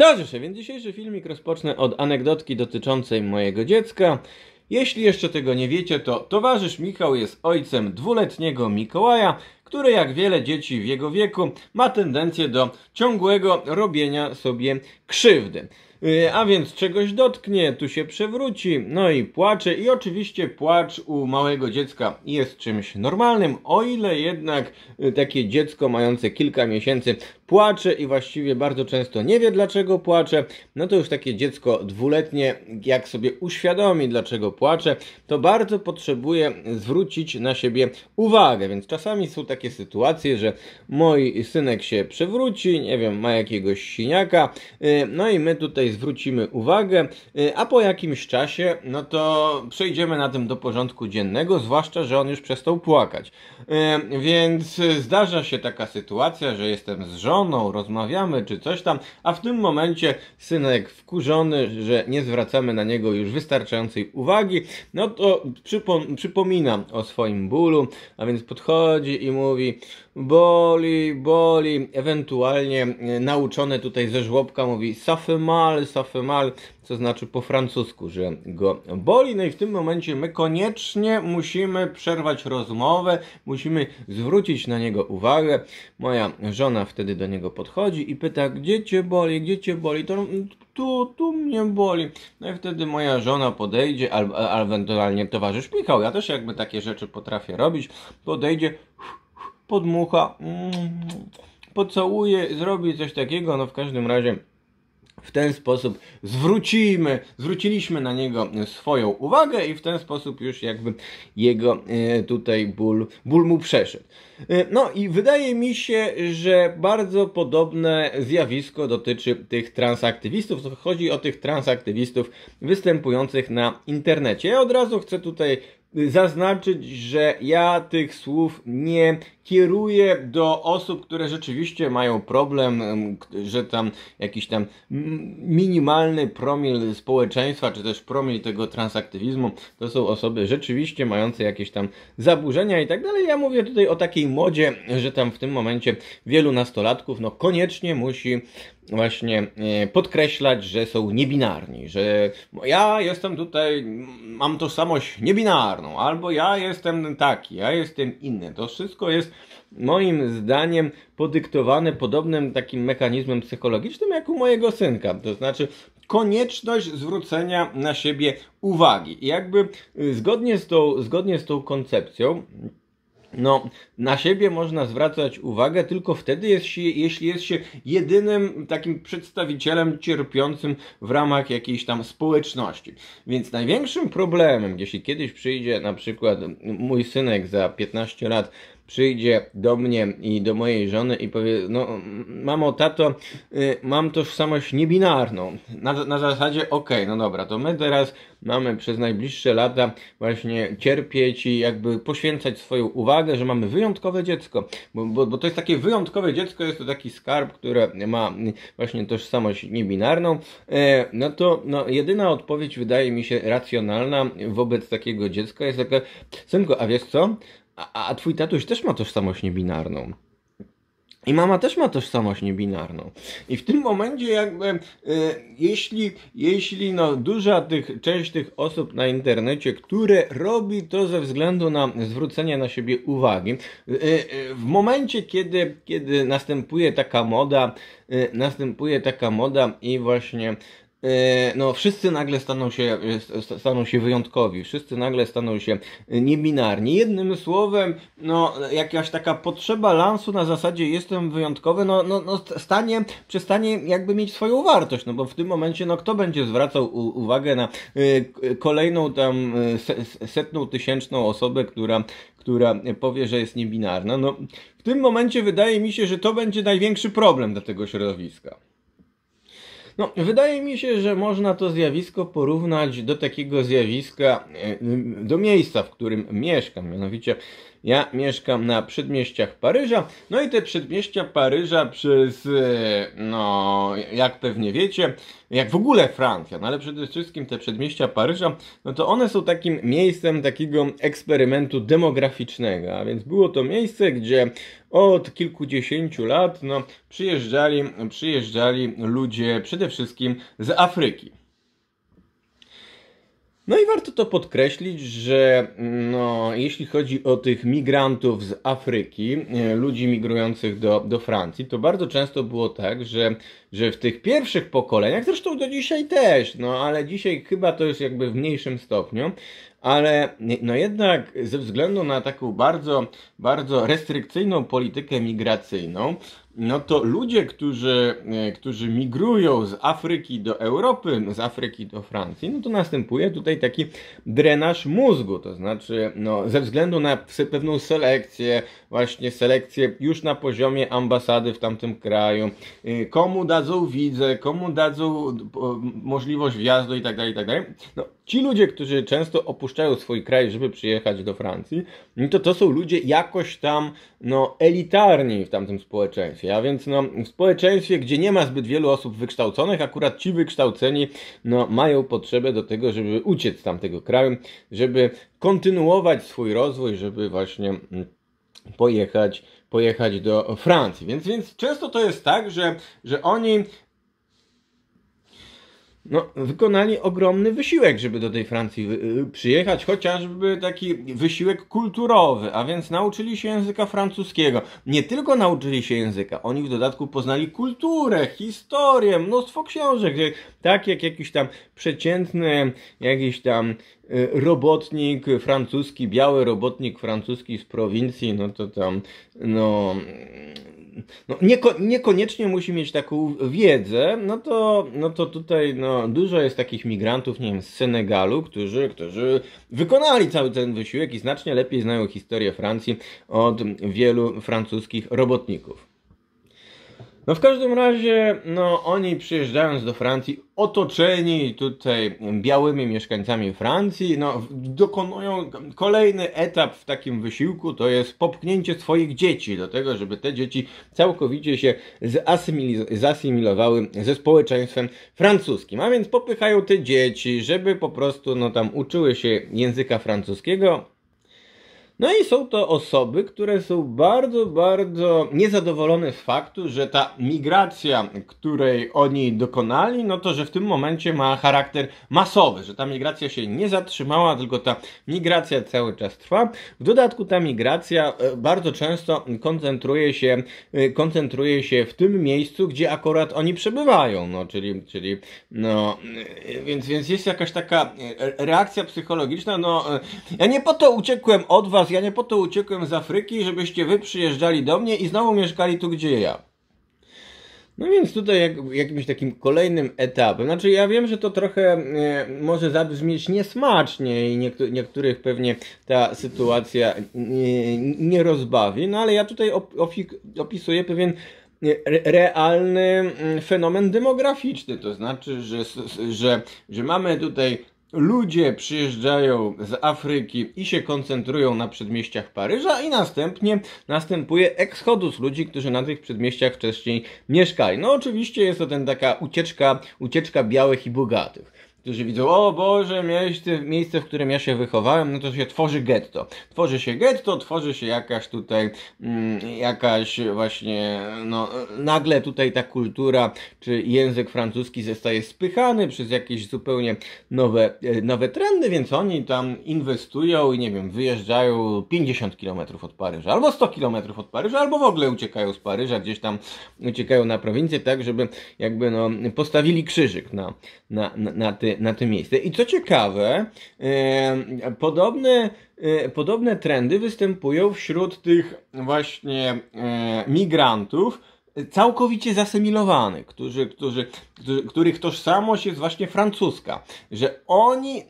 Dobrze się, więc dzisiejszy filmik rozpocznę od anegdotki dotyczącej mojego dziecka. Jeśli jeszcze tego nie wiecie, to towarzysz Michał jest ojcem dwuletniego Mikołaja, który jak wiele dzieci w jego wieku ma tendencję do ciągłego robienia sobie krzywdy. Y, a więc czegoś dotknie, tu się przewróci, no i płacze. I oczywiście płacz u małego dziecka jest czymś normalnym, o ile jednak y, takie dziecko mające kilka miesięcy płacze i właściwie bardzo często nie wie dlaczego płacze, no to już takie dziecko dwuletnie, jak sobie uświadomi dlaczego płacze, to bardzo potrzebuje zwrócić na siebie uwagę. Więc czasami są takie sytuacje, że mój synek się przewróci, nie wiem, ma jakiegoś siniaka, y, no i my tutaj zwrócimy uwagę, y, a po jakimś czasie, no to przejdziemy na tym do porządku dziennego, zwłaszcza, że on już przestał płakać. Y, więc zdarza się taka sytuacja, że jestem z żoną, rozmawiamy czy coś tam, a w tym momencie synek wkurzony, że nie zwracamy na niego już wystarczającej uwagi, no to przypomina przypominam o swoim bólu, a więc podchodzi i mówi, boli, boli, ewentualnie e, nauczone tutaj ze żłobka mówi safemal, safemal, co znaczy po francusku, że go boli. No i w tym momencie my koniecznie musimy przerwać rozmowę, musimy zwrócić na niego uwagę. Moja żona wtedy do niego podchodzi i pyta, gdzie cię boli, gdzie cię boli, to tu, tu mnie boli. No i wtedy moja żona podejdzie, albo ewentualnie towarzysz Michał, ja też jakby takie rzeczy potrafię robić, podejdzie, uff, podmucha, mm, pocałuje, zrobi coś takiego, no w każdym razie w ten sposób zwrócimy, zwróciliśmy na niego swoją uwagę i w ten sposób już jakby jego e, tutaj ból, ból mu przeszedł. E, no i wydaje mi się, że bardzo podobne zjawisko dotyczy tych transaktywistów. Chodzi o tych transaktywistów występujących na internecie. Ja od razu chcę tutaj zaznaczyć, że ja tych słów nie kieruję do osób, które rzeczywiście mają problem, że tam jakiś tam minimalny promil społeczeństwa, czy też promil tego transaktywizmu, to są osoby rzeczywiście mające jakieś tam zaburzenia i tak dalej. Ja mówię tutaj o takiej modzie, że tam w tym momencie wielu nastolatków no koniecznie musi właśnie e, podkreślać, że są niebinarni, że ja jestem tutaj, mam tożsamość niebinarną, albo ja jestem taki, ja jestem inny. To wszystko jest moim zdaniem podyktowane podobnym takim mechanizmem psychologicznym jak u mojego synka. To znaczy konieczność zwrócenia na siebie uwagi. I jakby e, zgodnie z tą, zgodnie z tą koncepcją, no, na siebie można zwracać uwagę tylko wtedy, jest się, jeśli jest się jedynym takim przedstawicielem cierpiącym w ramach jakiejś tam społeczności. Więc największym problemem, jeśli kiedyś przyjdzie na przykład mój synek za 15 lat przyjdzie do mnie i do mojej żony i powie, no mamo, tato, y, mam tożsamość niebinarną. Na, na zasadzie, okej, okay, no dobra, to my teraz mamy przez najbliższe lata właśnie cierpieć i jakby poświęcać swoją uwagę, że mamy wyjątkowe dziecko, bo, bo, bo to jest takie wyjątkowe dziecko, jest to taki skarb, które ma właśnie tożsamość niebinarną, y, no to no, jedyna odpowiedź wydaje mi się racjonalna wobec takiego dziecka jest taka, synku, a wiesz co, a, a twój tatuś też ma tożsamość niebinarną. I mama też ma tożsamość niebinarną. I w tym momencie jakby, e, jeśli, jeśli no duża tych, część tych osób na internecie, które robi to ze względu na zwrócenie na siebie uwagi, e, e, w momencie kiedy, kiedy następuje taka moda, e, następuje taka moda i właśnie E, no wszyscy nagle staną się, e, staną się wyjątkowi, wszyscy nagle staną się e, niebinarni. Jednym słowem, no jakaś taka potrzeba lansu na zasadzie jestem wyjątkowy, no, no, no stanie, przestanie jakby mieć swoją wartość, no bo w tym momencie, no kto będzie zwracał u, uwagę na y, kolejną tam y, setną, tysięczną osobę, która, która powie, że jest niebinarna. No w tym momencie wydaje mi się, że to będzie największy problem dla tego środowiska. No, wydaje mi się, że można to zjawisko porównać do takiego zjawiska, e, do miejsca, w którym mieszkam, mianowicie ja mieszkam na przedmieściach Paryża. No i te przedmieścia Paryża przez, e, no, jak pewnie wiecie, jak w ogóle Francja, no ale przede wszystkim te przedmieścia Paryża, no to one są takim miejscem takiego eksperymentu demograficznego. A więc było to miejsce, gdzie od kilkudziesięciu lat, no, przyjeżdżali, przyjeżdżali ludzie przede wszystkim z Afryki. No i warto to podkreślić, że no, jeśli chodzi o tych migrantów z Afryki, e, ludzi migrujących do, do Francji, to bardzo często było tak, że, że w tych pierwszych pokoleniach, zresztą do dzisiaj też, no ale dzisiaj chyba to jest jakby w mniejszym stopniu, ale no jednak ze względu na taką bardzo, bardzo restrykcyjną politykę migracyjną, no to ludzie, którzy, e, którzy migrują z Afryki do Europy, z Afryki do Francji, no to następuje tutaj taki drenaż mózgu, to znaczy no, ze względu na pewną selekcję, właśnie selekcję już na poziomie ambasady w tamtym kraju, y, komu dadzą widzę, komu dadzą y, możliwość wjazdu i tak dalej, i tak dalej, no, Ci ludzie, którzy często opuszczają swój kraj, żeby przyjechać do Francji, no to to są ludzie jakoś tam no, elitarni w tamtym społeczeństwie. A więc no, w społeczeństwie, gdzie nie ma zbyt wielu osób wykształconych, akurat ci wykształceni no, mają potrzebę do tego, żeby uciec z tamtego kraju, żeby kontynuować swój rozwój, żeby właśnie mm, pojechać pojechać do Francji. Więc, więc często to jest tak, że, że oni no, wykonali ogromny wysiłek, żeby do tej Francji y, y, przyjechać, chociażby taki wysiłek kulturowy, a więc nauczyli się języka francuskiego. Nie tylko nauczyli się języka, oni w dodatku poznali kulturę, historię, mnóstwo książek, tak jak jakiś tam przeciętny, jakiś tam Y, robotnik francuski, biały robotnik francuski z prowincji, no to tam, no, no, nieko, niekoniecznie musi mieć taką wiedzę, no to, no to tutaj no, dużo jest takich migrantów, nie wiem, z Senegalu, którzy, którzy wykonali cały ten wysiłek i znacznie lepiej znają historię Francji od wielu francuskich robotników. No w każdym razie, no oni przyjeżdżając do Francji, otoczeni tutaj białymi mieszkańcami Francji, no dokonują kolejny etap w takim wysiłku, to jest popchnięcie swoich dzieci do tego, żeby te dzieci całkowicie się zasymilowały ze społeczeństwem francuskim. A więc popychają te dzieci, żeby po prostu no tam uczyły się języka francuskiego, no i są to osoby, które są bardzo, bardzo niezadowolone z faktu, że ta migracja, której oni dokonali, no to że w tym momencie ma charakter masowy, że ta migracja się nie zatrzymała, tylko ta migracja cały czas trwa. W dodatku ta migracja e, bardzo często koncentruje się, e, koncentruje się w tym miejscu, gdzie akurat oni przebywają, no czyli, czyli no, e, więc, więc jest jakaś taka reakcja psychologiczna, no ja nie po to uciekłem od was, ja nie po to uciekłem z Afryki, żebyście Wy przyjeżdżali do mnie i znowu mieszkali tu, gdzie ja. No więc tutaj jak, jakimś takim kolejnym etapem, znaczy ja wiem, że to trochę e, może zabrzmieć niesmacznie i niektó niektórych pewnie ta sytuacja nie, nie, rozbawi, no ale ja tutaj op opisuję pewien e, realny mm, fenomen demograficzny, to znaczy, że, że, że mamy tutaj Ludzie przyjeżdżają z Afryki i się koncentrują na przedmieściach Paryża i następnie następuje ekschodus ludzi, którzy na tych przedmieściach wcześniej mieszkali. No oczywiście jest to ten taka ucieczka, ucieczka białych i bogatych którzy widzą, o Boże, miejsce, miejsce, w którym ja się wychowałem, no to się tworzy getto. Tworzy się getto, tworzy się jakaś tutaj, mm, jakaś właśnie, no nagle tutaj ta kultura, czy język francuski zostaje spychany przez jakieś zupełnie nowe, e, nowe trendy, więc oni tam inwestują i nie wiem, wyjeżdżają 50 km od Paryża, albo 100 km od Paryża, albo w ogóle uciekają z Paryża, gdzieś tam uciekają na prowincję, tak, żeby jakby no postawili krzyżyk na, na, na, na tym na to miejsce. I co ciekawe, podobne, e, podobne trendy występują wśród tych właśnie e, migrantów, e, całkowicie zasymilowanych, którzy, którzy, którzy, których tożsamość jest właśnie francuska, że oni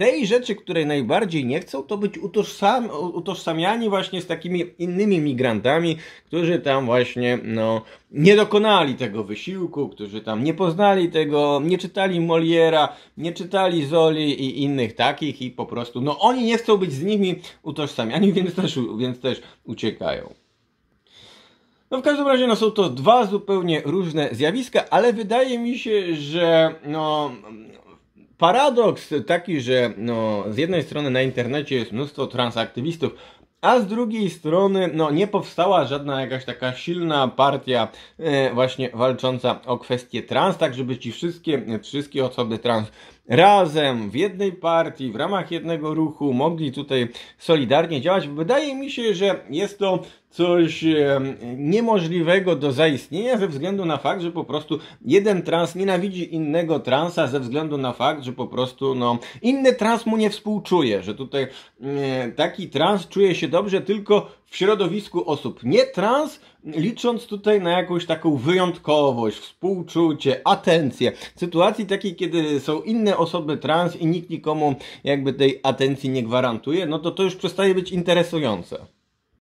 tej rzeczy, której najbardziej nie chcą, to być utożsam, utożsamiani właśnie z takimi innymi migrantami, którzy tam właśnie no, nie dokonali tego wysiłku, którzy tam nie poznali tego, nie czytali Moliera, nie czytali Zoli i innych takich i po prostu, no oni nie chcą być z nimi utożsamiani, więc też, więc też uciekają. No w każdym razie no, są to dwa zupełnie różne zjawiska, ale wydaje mi się, że no, paradoks taki, że no, z jednej strony na internecie jest mnóstwo transaktywistów, a z drugiej strony no, nie powstała żadna jakaś taka silna partia e, właśnie walcząca o kwestie trans, tak żeby ci wszystkie, wszystkie osoby trans razem w jednej partii, w ramach jednego ruchu mogli tutaj solidarnie działać. Wydaje mi się, że jest to coś niemożliwego do zaistnienia ze względu na fakt, że po prostu jeden trans nienawidzi innego transa ze względu na fakt, że po prostu no, inny trans mu nie współczuje, że tutaj mm, taki trans czuje się dobrze tylko w środowisku osób nie trans, licząc tutaj na jakąś taką wyjątkowość, współczucie, atencję. W sytuacji takiej, kiedy są inne osoby trans i nikt nikomu jakby tej atencji nie gwarantuje, no to to już przestaje być interesujące.